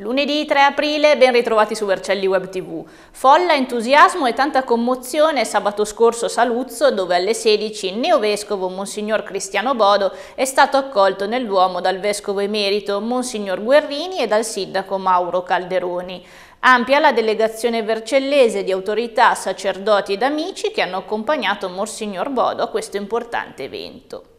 Lunedì 3 aprile, ben ritrovati su Vercelli Web TV. Folla, entusiasmo e tanta commozione sabato scorso a Saluzzo, dove alle 16 il neovescovo Monsignor Cristiano Bodo è stato accolto nel Duomo dal vescovo emerito Monsignor Guerrini e dal sindaco Mauro Calderoni. Ampia la delegazione vercellese di autorità, sacerdoti ed amici che hanno accompagnato Monsignor Bodo a questo importante evento.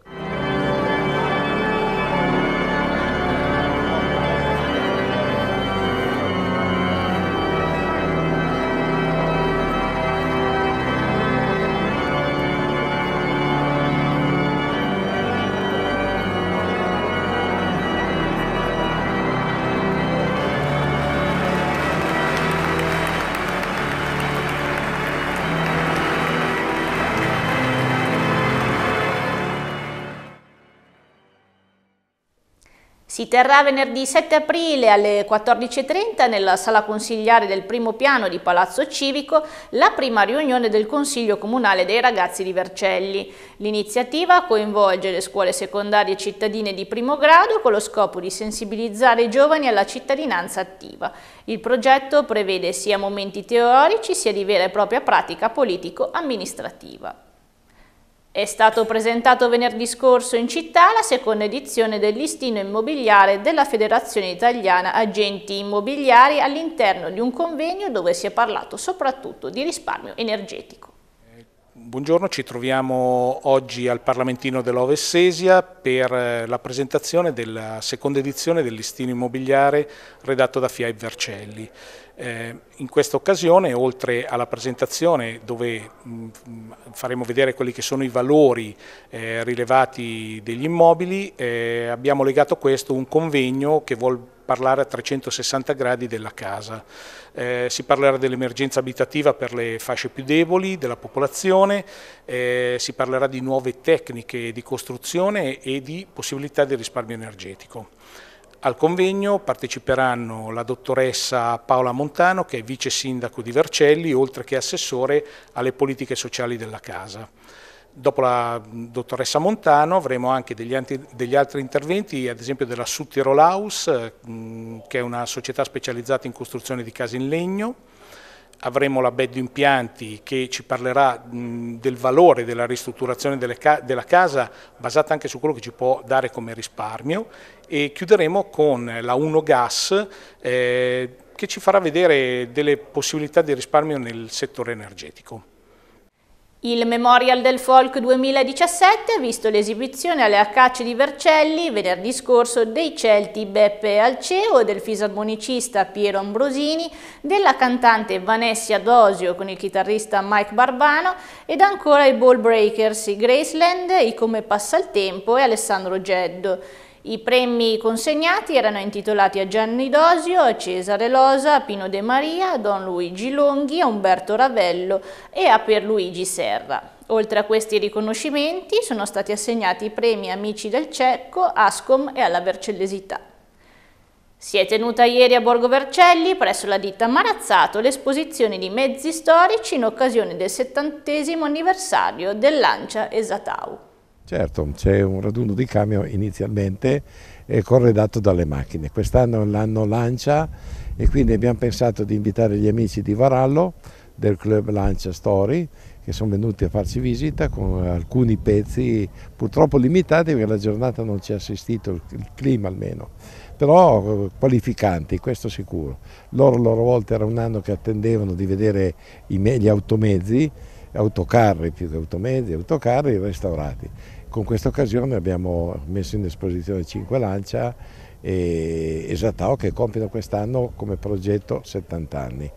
Si terrà venerdì 7 aprile alle 14.30 nella sala consigliare del primo piano di Palazzo Civico la prima riunione del Consiglio Comunale dei Ragazzi di Vercelli. L'iniziativa coinvolge le scuole secondarie cittadine di primo grado con lo scopo di sensibilizzare i giovani alla cittadinanza attiva. Il progetto prevede sia momenti teorici sia di vera e propria pratica politico-amministrativa. È stato presentato venerdì scorso in città la seconda edizione del listino immobiliare della Federazione Italiana Agenti Immobiliari all'interno di un convegno dove si è parlato soprattutto di risparmio energetico. Buongiorno, ci troviamo oggi al Parlamentino dell'Ovessesia per eh, la presentazione della seconda edizione del listino immobiliare redatto da FIAI Vercelli. Eh, in questa occasione, oltre alla presentazione dove mm, mm, faremo vedere quelli che sono i valori eh, rilevati degli immobili, abbiamo legato a questo un convegno che vuole parlare a 360 gradi della casa. Eh, si parlerà dell'emergenza abitativa per le fasce più deboli della popolazione, eh, si parlerà di nuove tecniche di costruzione e di possibilità di risparmio energetico. Al convegno parteciperanno la dottoressa Paola Montano, che è vice sindaco di Vercelli, oltre che assessore alle politiche sociali della Casa. Dopo la dottoressa Montano avremo anche degli, anti, degli altri interventi, ad esempio della Suttirolaus, eh, che è una società specializzata in costruzione di case in legno. Avremo la Beddo Impianti che ci parlerà mh, del valore della ristrutturazione ca della casa basata anche su quello che ci può dare come risparmio e chiuderemo con la Uno Gas eh, che ci farà vedere delle possibilità di risparmio nel settore energetico. Il Memorial del Folk 2017 ha visto l'esibizione alle Acacce di Vercelli venerdì scorso dei Celti Beppe Alceo, del fisarmonicista Piero Ambrosini, della cantante Vanessa Dosio con il chitarrista Mike Barbano ed ancora i Ball Breakers, Graceland, i Come Passa il Tempo e Alessandro Geddo. I premi consegnati erano intitolati a Gianni Dosio, a Cesare Losa, a Pino De Maria, a Don Luigi Longhi, a Umberto Ravello e a Pierluigi Serra. Oltre a questi riconoscimenti sono stati assegnati i premi Amici del Cecco, Ascom e alla Vercellesità. Si è tenuta ieri a Borgo Vercelli, presso la ditta Marazzato, l'esposizione di mezzi storici in occasione del settantesimo anniversario del Lancia Esatau. Certo, c'è un raduno di camion inizialmente corredato dalle macchine. Quest'anno è l'anno Lancia e quindi abbiamo pensato di invitare gli amici di Varallo del club Lancia Story che sono venuti a farci visita con alcuni pezzi purtroppo limitati perché la giornata non ci ha assistito, il clima almeno, però eh, qualificanti, questo sicuro. Loro a loro volta era un anno che attendevano di vedere gli automezzi autocarri più che automezzi, autocarri restaurati. Con questa occasione abbiamo messo in esposizione 5 Lancia e Esatao che compiono quest'anno come progetto 70 anni.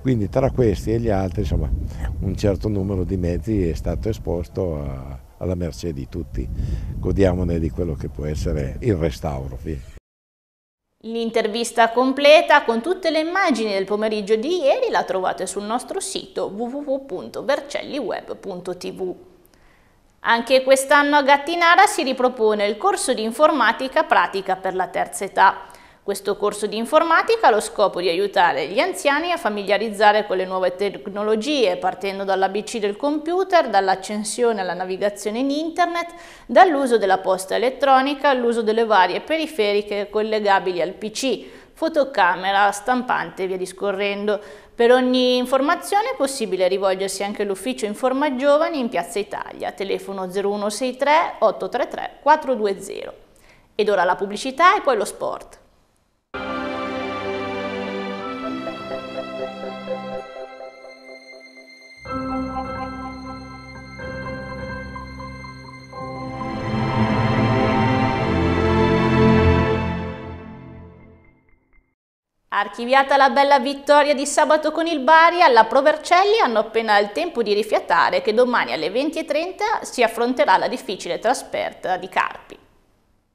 Quindi tra questi e gli altri insomma, un certo numero di mezzi è stato esposto a, alla merce di tutti. Godiamone di quello che può essere il restauro. L'intervista completa con tutte le immagini del pomeriggio di ieri la trovate sul nostro sito www.vercelliweb.tv. Anche quest'anno a Gattinara si ripropone il corso di informatica pratica per la terza età. Questo corso di informatica ha lo scopo di aiutare gli anziani a familiarizzare con le nuove tecnologie, partendo dall'ABC del computer, dall'accensione alla navigazione in internet, dall'uso della posta elettronica all'uso delle varie periferiche collegabili al PC, fotocamera, stampante e via discorrendo. Per ogni informazione è possibile rivolgersi anche all'ufficio Informa Giovani in Piazza Italia, telefono 0163 833 420. Ed ora la pubblicità e poi lo sport. Archiviata la bella vittoria di sabato con il Bari, alla Provercelli hanno appena il tempo di rifiatare che domani alle 20.30 si affronterà la difficile trasferta di Carpi.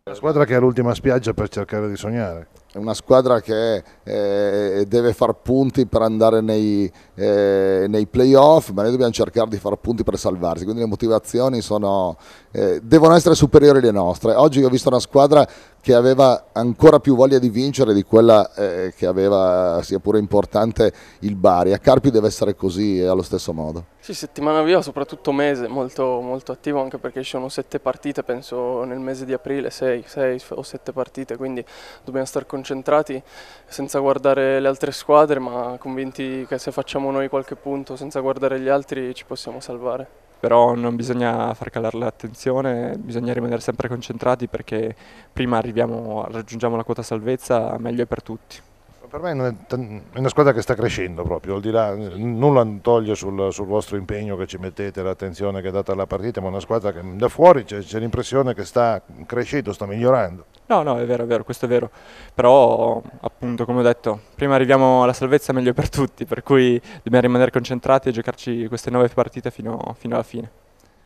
La squadra che è l'ultima spiaggia per cercare di sognare è una squadra che eh, deve far punti per andare nei, eh, nei, playoff, ma noi dobbiamo cercare di far punti per salvarsi, quindi le motivazioni sono, eh, devono essere superiori alle nostre. Oggi ho visto una squadra che aveva ancora più voglia di vincere di quella eh, che aveva, sia pure importante, il Bari. A Carpi deve essere così allo stesso modo. Sì, settimana via, soprattutto mese, molto, molto attivo anche perché ci sono sette partite, penso nel mese di aprile, sei, sei o sette partite, quindi dobbiamo stare concentrati concentrati senza guardare le altre squadre, ma convinti che se facciamo noi qualche punto senza guardare gli altri ci possiamo salvare però non bisogna far calare l'attenzione, bisogna rimanere sempre concentrati perché prima raggiungiamo la quota salvezza, meglio è per tutti per me è una squadra che sta crescendo proprio, al di là nulla toglie sul, sul vostro impegno che ci mettete, l'attenzione che è data alla partita, ma è una squadra che da fuori c'è, l'impressione che sta crescendo, sta migliorando. No, no, è vero, è vero, questo è vero, però appunto come ho detto, prima arriviamo alla salvezza meglio per tutti, per cui dobbiamo rimanere concentrati e giocarci queste nove partite fino, fino alla fine.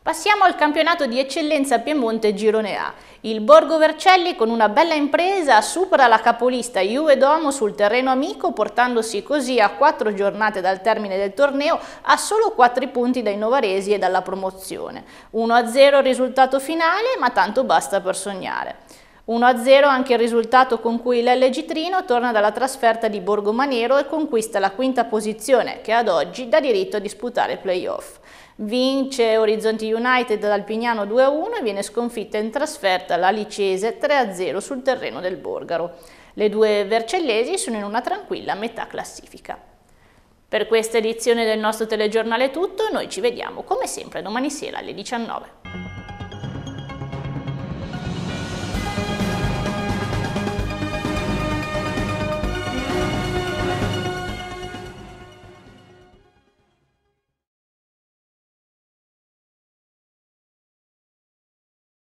Passiamo al campionato di eccellenza Piemonte Girone A. Il Borgo Vercelli con una bella impresa supera la capolista Juve Domo sul terreno amico portandosi così a quattro giornate dal termine del torneo a solo quattro punti dai novaresi e dalla promozione. 1-0 risultato finale ma tanto basta per sognare. 1-0 anche il risultato con cui l'LG Trino torna dalla trasferta di Borgo Manero e conquista la quinta posizione che ad oggi dà diritto a disputare playoff vince Orizzonti United dal Pignano 2-1 e viene sconfitta in trasferta la Licese 3-0 sul terreno del Borgaro. Le due vercellesi sono in una tranquilla metà classifica. Per questa edizione del nostro telegiornale è tutto, noi ci vediamo come sempre domani sera alle 19.